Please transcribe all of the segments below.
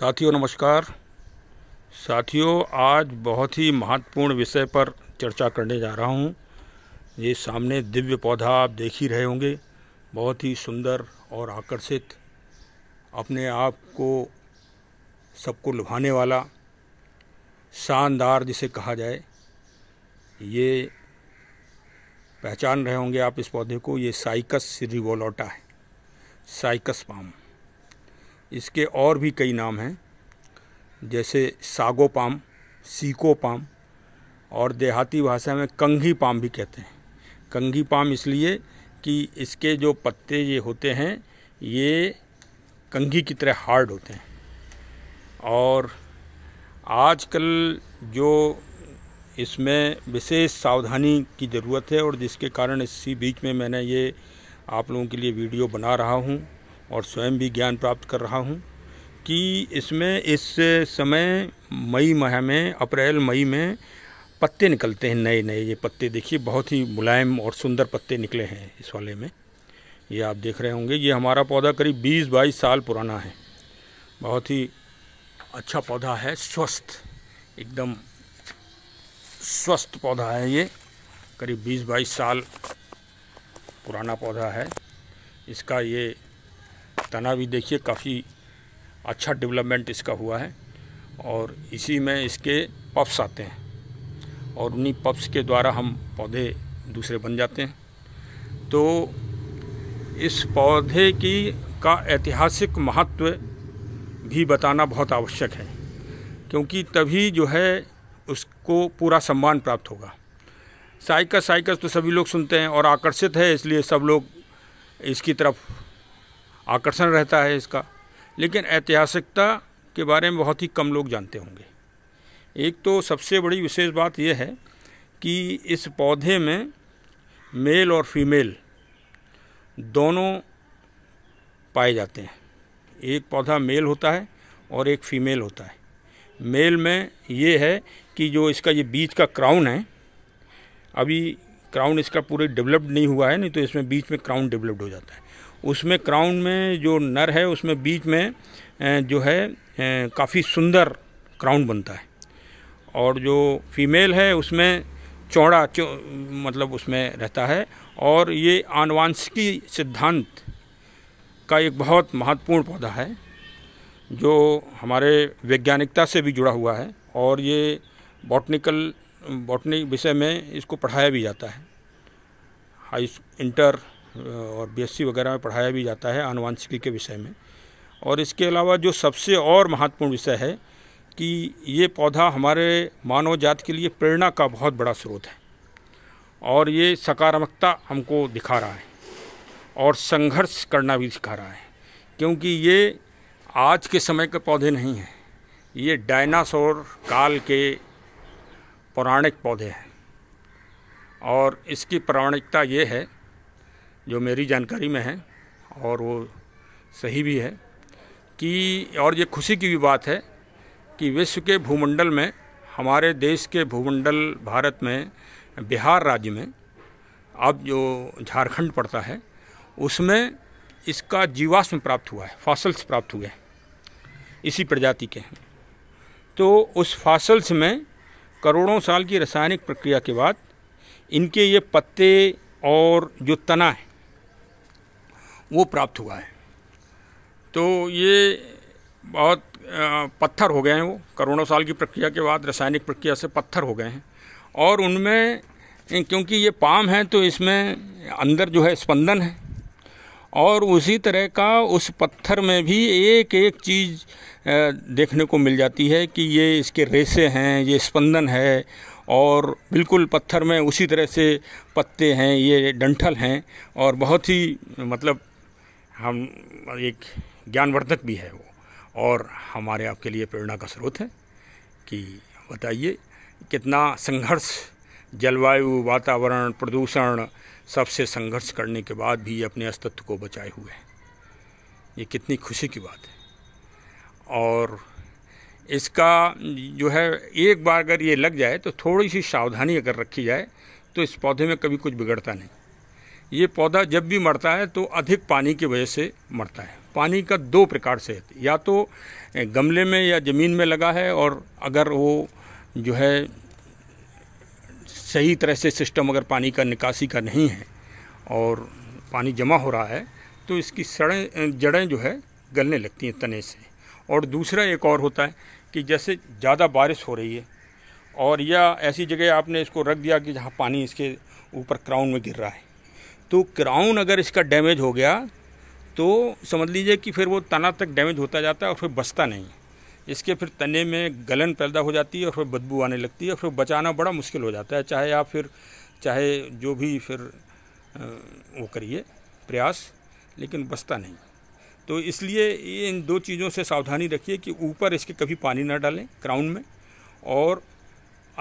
साथियों नमस्कार साथियों आज बहुत ही महत्वपूर्ण विषय पर चर्चा करने जा रहा हूँ ये सामने दिव्य पौधा आप देख ही रहे होंगे बहुत ही सुंदर और आकर्षित अपने आप को सबको लुभाने वाला शानदार जिसे कहा जाए ये पहचान रहे होंगे आप इस पौधे को ये साइकस रिवोलोटा है साइकस पाम इसके और भी कई नाम हैं जैसे सागो पाम सीको पाम और देहाती भाषा में कंघी पाम भी कहते हैं कंघी पाम इसलिए कि इसके जो पत्ते ये होते हैं ये कंघी की तरह हार्ड होते हैं और आजकल जो इसमें विशेष सावधानी की ज़रूरत है और जिसके कारण इसी बीच में मैंने ये आप लोगों के लिए वीडियो बना रहा हूँ और स्वयं भी ज्ञान प्राप्त कर रहा हूँ कि इसमें इस समय मई माह में अप्रैल मई में पत्ते निकलते हैं नए नए ये पत्ते देखिए बहुत ही मुलायम और सुंदर पत्ते निकले हैं इस वाले में ये आप देख रहे होंगे ये हमारा पौधा करीब बीस बाईस साल पुराना है बहुत ही अच्छा पौधा है स्वस्थ एकदम स्वस्थ पौधा है ये करीब बीस बाईस साल पुराना पौधा है इसका ये तना भी देखिए काफ़ी अच्छा डेवलपमेंट इसका हुआ है और इसी में इसके पप्स आते हैं और उन्हीं पप्स के द्वारा हम पौधे दूसरे बन जाते हैं तो इस पौधे की का ऐतिहासिक महत्व भी बताना बहुत आवश्यक है क्योंकि तभी जो है उसको पूरा सम्मान प्राप्त होगा साइकस साइकस तो सभी लोग सुनते हैं और आकर्षित है इसलिए सब लोग इसकी तरफ आकर्षण रहता है इसका लेकिन ऐतिहासिकता के बारे में बहुत ही कम लोग जानते होंगे एक तो सबसे बड़ी विशेष बात यह है कि इस पौधे में मेल और फीमेल दोनों पाए जाते हैं एक पौधा मेल होता है और एक फीमेल होता है मेल में ये है कि जो इसका ये बीज का क्राउन है अभी क्राउन इसका पूरे डेवलप्ड नहीं हुआ है नहीं तो इसमें बीच में क्राउन डेवलप्ड हो जाता है उसमें क्राउन में जो नर है उसमें बीच में जो है काफ़ी सुंदर क्राउन बनता है और जो फीमेल है उसमें चौड़ा चो, मतलब उसमें रहता है और ये आनुवांशिकी सिद्धांत का एक बहुत महत्वपूर्ण पौधा है जो हमारे वैज्ञानिकता से भी जुड़ा हुआ है और ये बॉटनिकल बॉटनिक विषय में इसको पढ़ाया भी जाता है हाई इंटर और बीएससी वगैरह में पढ़ाया भी जाता है आनुवंशिकी के विषय में और इसके अलावा जो सबसे और महत्वपूर्ण विषय है कि ये पौधा हमारे मानव जात के लिए प्रेरणा का बहुत बड़ा स्रोत है और ये सकारात्मकता हमको दिखा रहा है और संघर्ष करना भी सिखा रहा है क्योंकि ये आज के समय के पौधे नहीं हैं ये डायनासोर काल के पौराणिक पौधे हैं और इसकी पौराणिकता ये है जो मेरी जानकारी में है और वो सही भी है कि और ये खुशी की भी बात है कि विश्व के भूमंडल में हमारे देश के भूमंडल भारत में बिहार राज्य में अब जो झारखंड पड़ता है उसमें इसका जीवाश्म प्राप्त हुआ है फॉसल्स प्राप्त हुए हैं इसी प्रजाति के हैं तो उस फॉसल्स में करोड़ों साल की रासायनिक प्रक्रिया के बाद इनके ये पत्ते और जो तना है वो प्राप्त हुआ है तो ये बहुत पत्थर हो गए हैं वो करोड़ों साल की प्रक्रिया के बाद रासायनिक प्रक्रिया से पत्थर हो गए हैं और उनमें क्योंकि ये पाम है तो इसमें अंदर जो है स्पंदन है और उसी तरह का उस पत्थर में भी एक एक चीज़ देखने को मिल जाती है कि ये इसके रेसे हैं ये स्पंदन है और बिल्कुल पत्थर में उसी तरह से पत्ते हैं ये डंठल हैं और बहुत ही मतलब हम एक ज्ञानवर्धक भी है वो और हमारे आपके लिए प्रेरणा का स्रोत है कि बताइए कितना संघर्ष जलवायु वातावरण प्रदूषण सबसे संघर्ष करने के बाद भी अपने अस्तित्व को बचाए हुए हैं ये कितनी खुशी की बात है और इसका जो है एक बार अगर ये लग जाए तो थोड़ी सी सावधानी अगर रखी जाए तो इस पौधे में कभी कुछ बिगड़ता नहीं ये पौधा जब भी मरता है तो अधिक पानी की वजह से मरता है पानी का दो प्रकार से या तो गमले में या ज़मीन में लगा है और अगर वो जो है सही तरह से सिस्टम अगर पानी का निकासी का नहीं है और पानी जमा हो रहा है तो इसकी सड़ें जड़ें जो है गलने लगती हैं तने से और दूसरा एक और होता है कि जैसे ज़्यादा बारिश हो रही है और या ऐसी जगह आपने इसको रख दिया कि जहाँ पानी इसके ऊपर क्राउन में गिर रहा है तो क्राउन अगर इसका डैमेज हो गया तो समझ लीजिए कि फिर वो तना तक डैमेज होता जाता है और फिर बचता नहीं इसके फिर तने में गलन पैदा हो जाती है और फिर बदबू आने लगती है और फिर बचाना बड़ा मुश्किल हो जाता है चाहे आप फिर चाहे जो भी फिर वो करिए प्रयास लेकिन बचता नहीं तो इसलिए ये इन दो चीज़ों से सावधानी रखिए कि ऊपर इसके कभी पानी ना डालें क्राउन में और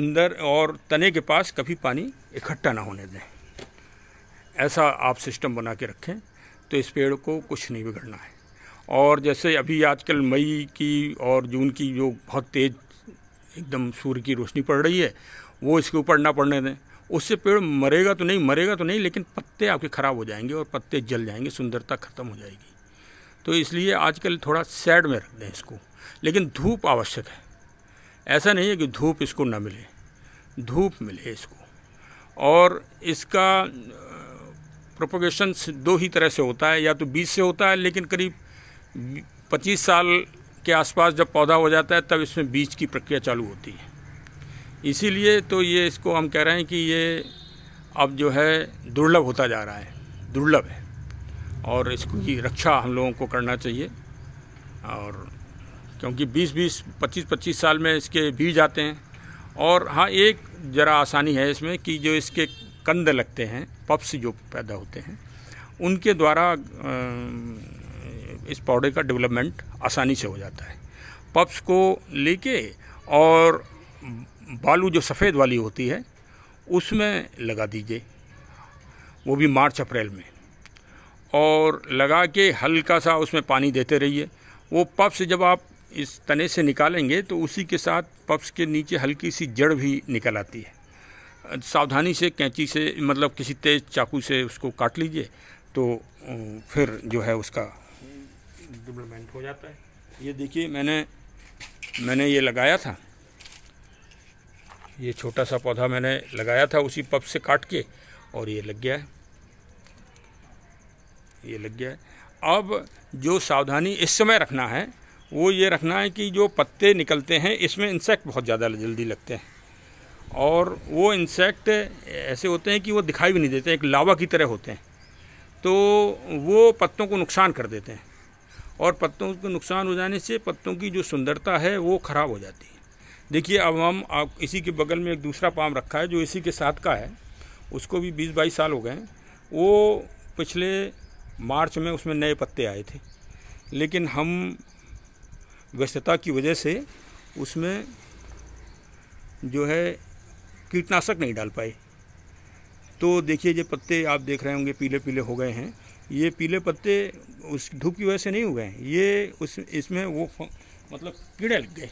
अंदर और तने के पास कभी पानी इकट्ठा ना होने दें ऐसा आप सिस्टम बना के रखें तो इस पेड़ को कुछ नहीं बिगड़ना है और जैसे अभी आजकल मई की और जून की जो बहुत तेज़ एकदम सूर्य की रोशनी पड़ रही है वो इसके ऊपर ना पड़ने दें उससे पेड़ मरेगा तो नहीं मरेगा तो नहीं लेकिन पत्ते आपके ख़राब हो जाएंगे और पत्ते जल जाएंगे सुंदरता ख़त्म हो जाएगी तो इसलिए आजकल थोड़ा सैड में रख दें इसको लेकिन धूप आवश्यक है ऐसा नहीं है कि धूप इसको ना मिले धूप मिले इसको और इसका प्रोपोगेशन दो ही तरह से होता है या तो बीज से होता है लेकिन करीब 25 साल के आसपास जब पौधा हो जाता है तब इसमें बीज की प्रक्रिया चालू होती है इसीलिए तो ये इसको हम कह रहे हैं कि ये अब जो है दुर्लभ होता जा रहा है दुर्लभ है और इसकी रक्षा हम लोगों को करना चाहिए और क्योंकि 20-20, 25-25 साल में इसके बीज आते हैं और हाँ एक ज़रा आसानी है इसमें कि जो इसके कंद लगते हैं पप्स जो पैदा होते हैं उनके द्वारा इस पौधे का डेवलपमेंट आसानी से हो जाता है पप्स को लेके और बालू जो सफ़ेद वाली होती है उसमें लगा दीजिए वो भी मार्च अप्रैल में और लगा के हल्का सा उसमें पानी देते रहिए वो पप्स जब आप इस तने से निकालेंगे तो उसी के साथ पप्स के नीचे हल्की सी जड़ भी निकल आती है सावधानी से कैंची से मतलब किसी तेज चाकू से उसको काट लीजिए तो फिर जो है उसका डिप्लमेंट हो जाता है ये देखिए मैंने मैंने ये लगाया था ये छोटा सा पौधा मैंने लगाया था उसी पप से काट के और ये लग गया है ये लग गया है अब जो सावधानी इस समय रखना है वो ये रखना है कि जो पत्ते निकलते हैं इसमें इंसेक्ट बहुत ज़्यादा जल्दी लगते हैं और वो इंसेक्ट ऐसे होते हैं कि वो दिखाई भी नहीं देते एक लावा की तरह होते हैं तो वो पत्तों को नुकसान कर देते हैं और पत्तों को नुकसान हो जाने से पत्तों की जो सुंदरता है वो ख़राब हो जाती है देखिए अब हम आप इसी के बगल में एक दूसरा पाम रखा है जो इसी के साथ का है उसको भी बीस बाईस साल हो गए वो पिछले मार्च में उसमें नए पत्ते आए थे लेकिन हम व्यस्तता की वजह से उसमें जो है कीटनाशक नहीं डाल पाए तो देखिए ये पत्ते आप देख रहे होंगे पीले पीले हो गए हैं ये पीले पत्ते उस धूप की वजह से नहीं हुए हैं ये उस इसमें वो मतलब कीड़े लग गए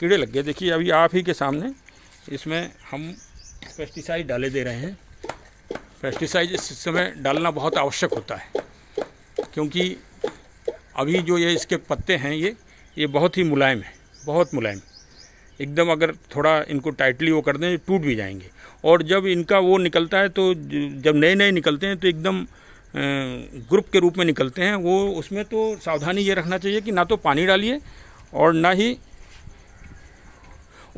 कीड़े लग गए देखिए अभी आप ही के सामने इसमें हम पेस्टिसाइड डाले दे रहे हैं पेस्टिसाइड इस समय डालना बहुत आवश्यक होता है क्योंकि अभी जो ये इसके पत्ते हैं ये ये बहुत ही मुलायम है बहुत मुलायम एकदम अगर थोड़ा इनको टाइटली वो कर दें टूट भी जाएंगे और जब इनका वो निकलता है तो जब नए नए निकलते हैं तो एकदम ग्रुप के रूप में निकलते हैं वो उसमें तो सावधानी ये रखना चाहिए कि ना तो पानी डालिए और ना ही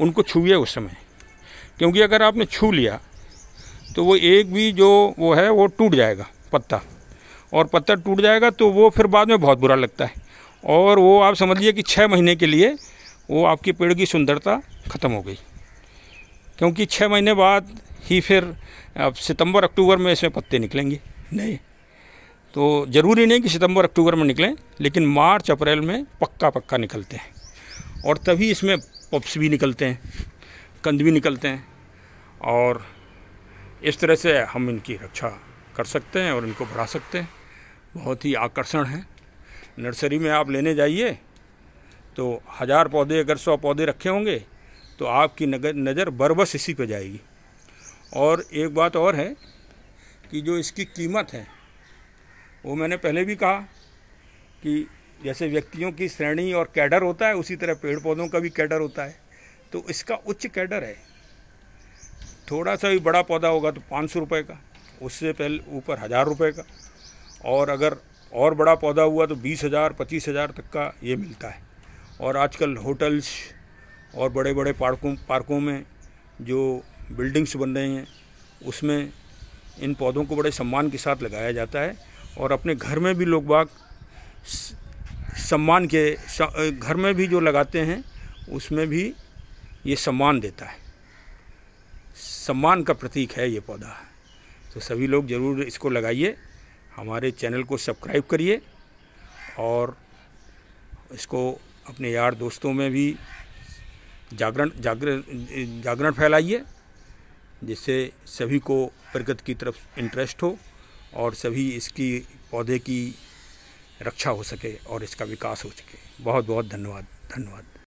उनको छूए उस समय क्योंकि अगर आपने छू लिया तो वो एक भी जो वो है वो टूट जाएगा पत्ता और पत्ता टूट जाएगा तो वो फिर बाद में बहुत बुरा लगता है और वो आप समझिए कि छः महीने के लिए वो आपके पेड़ की सुंदरता ख़त्म हो गई क्योंकि छः महीने बाद ही फिर अब सितंबर अक्टूबर में इसमें पत्ते निकलेंगे नहीं तो ज़रूरी नहीं कि सितंबर अक्टूबर में निकलें लेकिन मार्च अप्रैल में पक्का पक्का निकलते हैं और तभी इसमें पप्स भी निकलते हैं कंद भी निकलते हैं और इस तरह से हम इनकी रक्षा कर सकते हैं और इनको बढ़ा सकते हैं बहुत ही आकर्षण है नर्सरी में आप लेने जाइए तो हज़ार पौधे अगर सौ पौधे रखे होंगे तो आपकी नगर नज़र बरबस इसी पे जाएगी और एक बात और है कि जो इसकी कीमत है वो मैंने पहले भी कहा कि जैसे व्यक्तियों की श्रेणी और कैडर होता है उसी तरह पेड़ पौधों का भी कैडर होता है तो इसका उच्च कैडर है थोड़ा सा भी बड़ा पौधा होगा तो पाँच सौ रुपये का उससे पहले ऊपर हज़ार रुपये का और अगर और बड़ा पौधा हुआ तो बीस हज़ार पच्चीस हज़ार तक का ये मिलता है और आजकल होटल्स और बड़े बड़े पार्कों पार्कों में जो बिल्डिंग्स बन रही हैं उसमें इन पौधों को बड़े सम्मान के साथ लगाया जाता है और अपने घर में भी लोग बाग सम्मान के घर में भी जो लगाते हैं उसमें भी ये सम्मान देता है सम्मान का प्रतीक है ये पौधा तो सभी लोग ज़रूर इसको लगाइए हमारे चैनल को सब्सक्राइब करिए और इसको अपने यार दोस्तों में भी जागरण जागरण जागरण फैलाइए जिससे सभी को प्रगति की तरफ इंटरेस्ट हो और सभी इसकी पौधे की रक्षा हो सके और इसका विकास हो सके बहुत बहुत धन्यवाद धन्यवाद